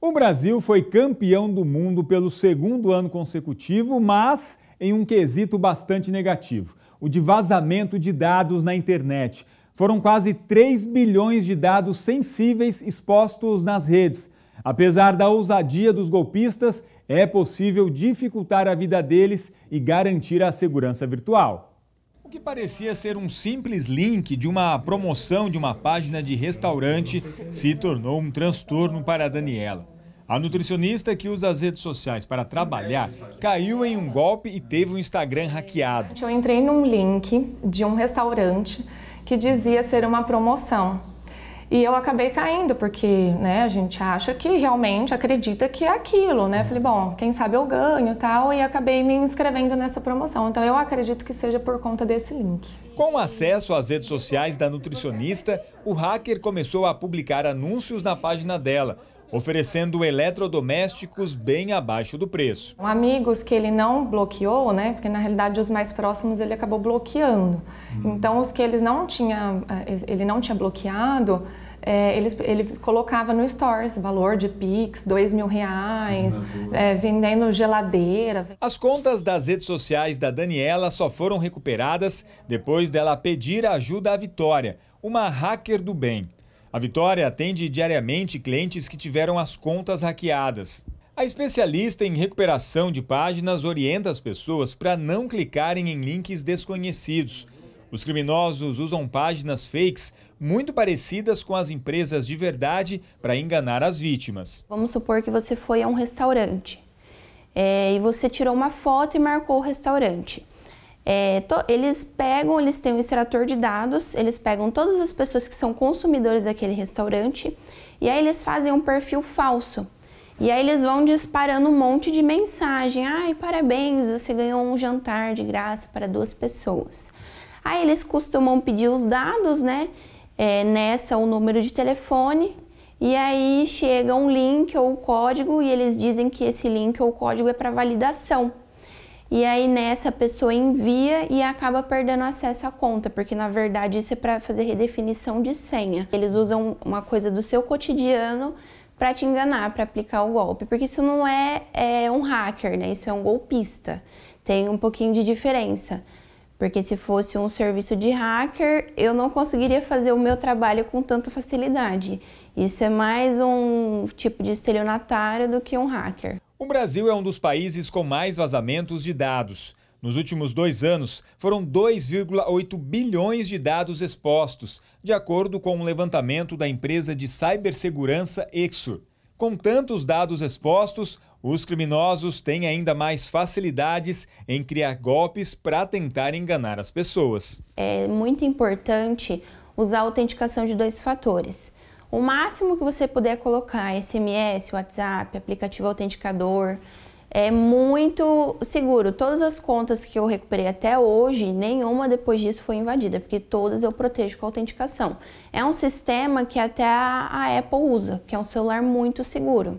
O Brasil foi campeão do mundo pelo segundo ano consecutivo, mas em um quesito bastante negativo: o de vazamento de dados na internet. Foram quase 3 bilhões de dados sensíveis expostos nas redes. Apesar da ousadia dos golpistas, é possível dificultar a vida deles e garantir a segurança virtual. O que parecia ser um simples link de uma promoção de uma página de restaurante se tornou um transtorno para a Daniela. A nutricionista que usa as redes sociais para trabalhar caiu em um golpe e teve o um Instagram hackeado. Eu entrei num link de um restaurante que dizia ser uma promoção e eu acabei caindo, porque né, a gente acha que realmente acredita que é aquilo, né? Falei, bom, quem sabe eu ganho tal, e acabei me inscrevendo nessa promoção. Então eu acredito que seja por conta desse link. Com acesso às redes sociais da nutricionista, o hacker começou a publicar anúncios na página dela oferecendo eletrodomésticos bem abaixo do preço. Amigos que ele não bloqueou, né? Porque na realidade os mais próximos ele acabou bloqueando. Hum. Então os que ele não tinha, eh, ele não tinha bloqueado, é, eh, ele, ele, colocava no stores, valor de Pix, dois mil reais, é, vendendo geladeira. As contas das redes sociais da Daniela só foram recuperadas depois dela pedir ajuda à Vitória, uma hacker do bem. A Vitória atende diariamente clientes que tiveram as contas hackeadas. A especialista em recuperação de páginas orienta as pessoas para não clicarem em links desconhecidos. Os criminosos usam páginas fakes muito parecidas com as empresas de verdade para enganar as vítimas. Vamos supor que você foi a um restaurante é, e você tirou uma foto e marcou o restaurante. É, to, eles pegam, eles têm um extrator de dados, eles pegam todas as pessoas que são consumidores daquele restaurante e aí eles fazem um perfil falso. E aí eles vão disparando um monte de mensagem. Ai, parabéns, você ganhou um jantar de graça para duas pessoas. Aí eles costumam pedir os dados, né? É, nessa o número de telefone. E aí chega um link ou o código e eles dizem que esse link ou código é para validação. E aí nessa a pessoa envia e acaba perdendo acesso à conta, porque na verdade isso é para fazer redefinição de senha. Eles usam uma coisa do seu cotidiano para te enganar, para aplicar o golpe, porque isso não é, é um hacker, né? Isso é um golpista. Tem um pouquinho de diferença. Porque se fosse um serviço de hacker, eu não conseguiria fazer o meu trabalho com tanta facilidade. Isso é mais um tipo de estelionatário do que um hacker. O Brasil é um dos países com mais vazamentos de dados. Nos últimos dois anos, foram 2,8 bilhões de dados expostos, de acordo com um levantamento da empresa de cibersegurança Exur. Com tantos dados expostos, os criminosos têm ainda mais facilidades em criar golpes para tentar enganar as pessoas. É muito importante usar a autenticação de dois fatores. O máximo que você puder colocar SMS, WhatsApp, aplicativo autenticador, é muito seguro. Todas as contas que eu recuperei até hoje, nenhuma depois disso foi invadida, porque todas eu protejo com autenticação. É um sistema que até a Apple usa, que é um celular muito seguro.